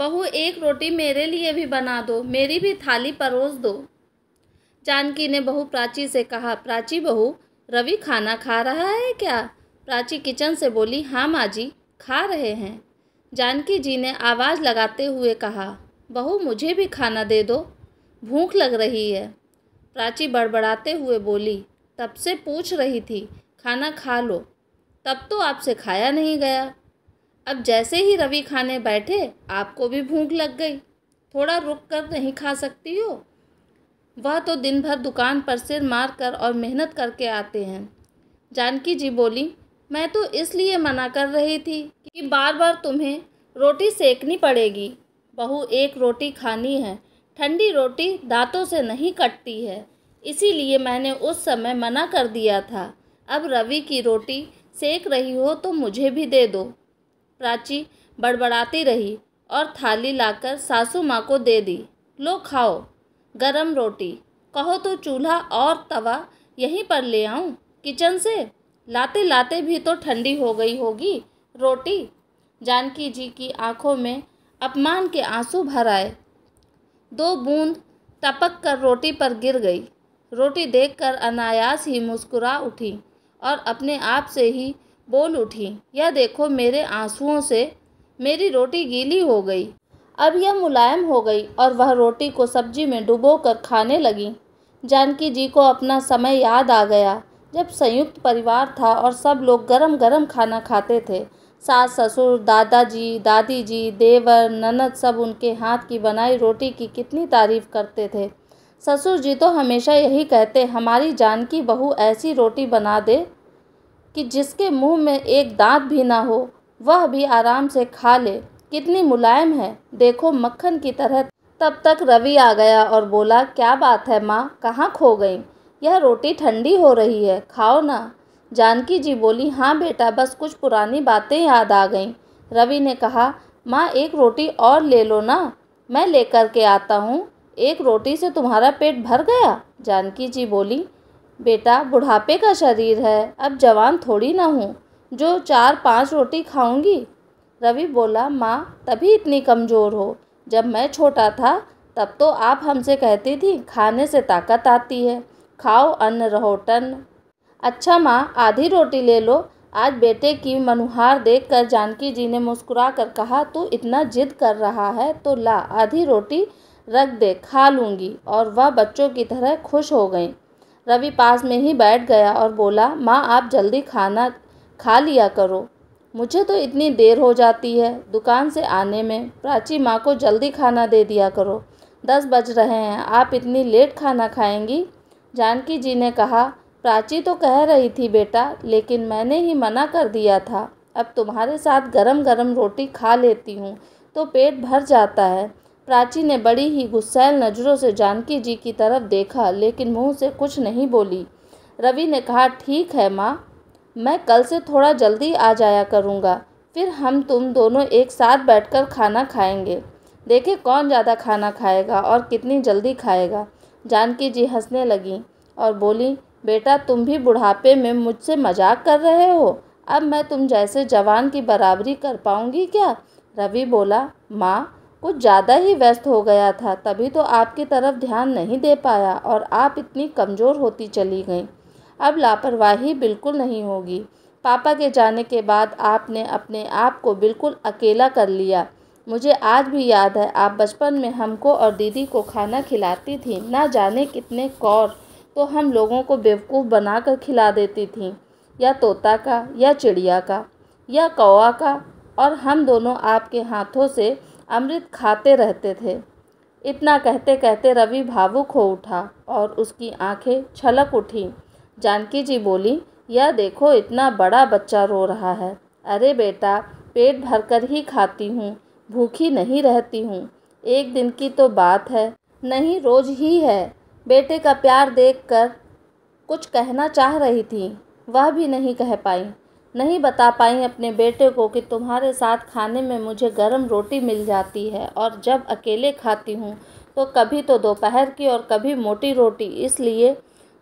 बहू एक रोटी मेरे लिए भी बना दो मेरी भी थाली परोस दो जानकी ने बहू प्राची से कहा प्राची बहू रवि खाना खा रहा है क्या प्राची किचन से बोली हाँ माँ जी खा रहे हैं जानकी जी ने आवाज़ लगाते हुए कहा बहू मुझे भी खाना दे दो भूख लग रही है प्राची बड़बड़ाते हुए बोली तब से पूछ रही थी खाना खा लो तब तो आपसे खाया नहीं गया अब जैसे ही रवि खाने बैठे आपको भी भूख लग गई थोड़ा रुक कर नहीं खा सकती हो वह तो दिन भर दुकान पर सिर मार कर और मेहनत करके आते हैं जानकी जी बोली मैं तो इसलिए मना कर रही थी कि बार बार तुम्हें रोटी सेकनी पड़ेगी बहू एक रोटी खानी है ठंडी रोटी दांतों से नहीं कटती है इसीलिए मैंने उस समय मना कर दिया था अब रवि की रोटी सेक रही हो तो मुझे भी दे दो प्राची बड़बड़ाती रही और थाली लाकर सासू माँ को दे दी लो खाओ गरम रोटी कहो तो चूल्हा और तवा यहीं पर ले आऊँ किचन से लाते लाते भी तो ठंडी हो गई होगी रोटी जानकी जी की आंखों में अपमान के आंसू भर आए दो बूंद टपक कर रोटी पर गिर गई रोटी देखकर अनायास ही मुस्कुरा उठी और अपने आप से ही बोल उठी यह देखो मेरे आंसुओं से मेरी रोटी गीली हो गई अब यह मुलायम हो गई और वह रोटी को सब्जी में डुबो कर खाने लगी जानकी जी को अपना समय याद आ गया जब संयुक्त परिवार था और सब लोग गरम गरम खाना खाते थे सास ससुर दादाजी दादी जी देवर ननद सब उनके हाथ की बनाई रोटी की कितनी तारीफ़ करते थे ससुर जी तो हमेशा यही कहते हमारी जानकी बहू ऐसी रोटी बना दे कि जिसके मुंह में एक दांत भी ना हो वह भी आराम से खा ले कितनी मुलायम है देखो मक्खन की तरह तब तक रवि आ गया और बोला क्या बात है माँ कहाँ खो गई यह रोटी ठंडी हो रही है खाओ ना जानकी जी बोली हाँ बेटा बस कुछ पुरानी बातें याद आ गईं रवि ने कहा माँ एक रोटी और ले लो ना मैं लेकर के आता हूँ एक रोटी से तुम्हारा पेट भर गया जानकी जी बोली बेटा बुढ़ापे का शरीर है अब जवान थोड़ी ना हूँ जो चार पांच रोटी खाऊंगी रवि बोला माँ तभी इतनी कमज़ोर हो जब मैं छोटा था तब तो आप हमसे कहती थी खाने से ताकत आती है खाओ अन्न रहो टन अच्छा माँ आधी रोटी ले लो आज बेटे की मनुहार देखकर जानकी जी ने मुस्कुरा कर कहा तू इतना जिद कर रहा है तो ला आधी रोटी रख दे खा लूँगी और वह बच्चों की तरह खुश हो गई रवि पास में ही बैठ गया और बोला माँ आप जल्दी खाना खा लिया करो मुझे तो इतनी देर हो जाती है दुकान से आने में प्राची माँ को जल्दी खाना दे दिया करो दस बज रहे हैं आप इतनी लेट खाना खाएंगी जानकी जी ने कहा प्राची तो कह रही थी बेटा लेकिन मैंने ही मना कर दिया था अब तुम्हारे साथ गरम गरम रोटी खा लेती हूँ तो पेट भर जाता है प्राची ने बड़ी ही गुस्सैल नज़रों से जानकी जी की तरफ देखा लेकिन मुंह से कुछ नहीं बोली रवि ने कहा ठीक है माँ मैं कल से थोड़ा जल्दी आ जाया करूँगा फिर हम तुम दोनों एक साथ बैठकर खाना खाएंगे देखे कौन ज़्यादा खाना खाएगा और कितनी जल्दी खाएगा जानकी जी हंसने लगी और बोली बेटा तुम भी बुढ़ापे में मुझसे मजाक कर रहे हो अब मैं तुम जैसे जवान की बराबरी कर पाऊँगी क्या रवि बोला माँ कुछ ज़्यादा ही व्यस्त हो गया था तभी तो आपकी तरफ ध्यान नहीं दे पाया और आप इतनी कमज़ोर होती चली गई अब लापरवाही बिल्कुल नहीं होगी पापा के जाने के बाद आपने अपने आप को बिल्कुल अकेला कर लिया मुझे आज भी याद है आप बचपन में हमको और दीदी को खाना खिलाती थी ना जाने कितने कौर तो हम लोगों को बेवकूफ़ बनाकर खिला देती थी या तोता का या चिड़िया का या कौआ का और हम दोनों आपके हाथों से अमृत खाते रहते थे इतना कहते कहते रवि भावुक हो उठा और उसकी आंखें छलक उठी जानकी जी बोली यह देखो इतना बड़ा बच्चा रो रहा है अरे बेटा पेट भरकर ही खाती हूँ भूखी नहीं रहती हूँ एक दिन की तो बात है नहीं रोज ही है बेटे का प्यार देखकर कुछ कहना चाह रही थी वह भी नहीं कह पाई नहीं बता पाई अपने बेटे को कि तुम्हारे साथ खाने में मुझे गर्म रोटी मिल जाती है और जब अकेले खाती हूँ तो कभी तो दोपहर की और कभी मोटी रोटी इसलिए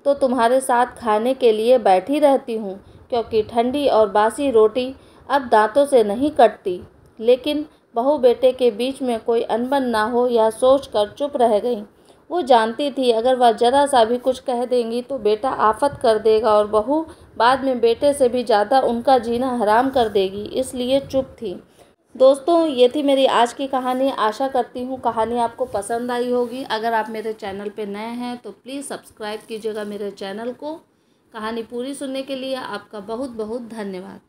तो तुम्हारे साथ खाने के लिए बैठी रहती हूँ क्योंकि ठंडी और बासी रोटी अब दांतों से नहीं कटती लेकिन बहू बेटे के बीच में कोई अनबन ना हो यह सोच कर चुप रह गई वो जानती थी अगर वह ज़रा सा भी कुछ कह देंगी तो बेटा आफत कर देगा और बहू बाद में बेटे से भी ज़्यादा उनका जीना हराम कर देगी इसलिए चुप थी दोस्तों ये थी मेरी आज की कहानी आशा करती हूँ कहानी आपको पसंद आई होगी अगर आप मेरे चैनल पर नए हैं तो प्लीज़ सब्सक्राइब कीजिएगा मेरे चैनल को कहानी पूरी सुनने के लिए आपका बहुत बहुत धन्यवाद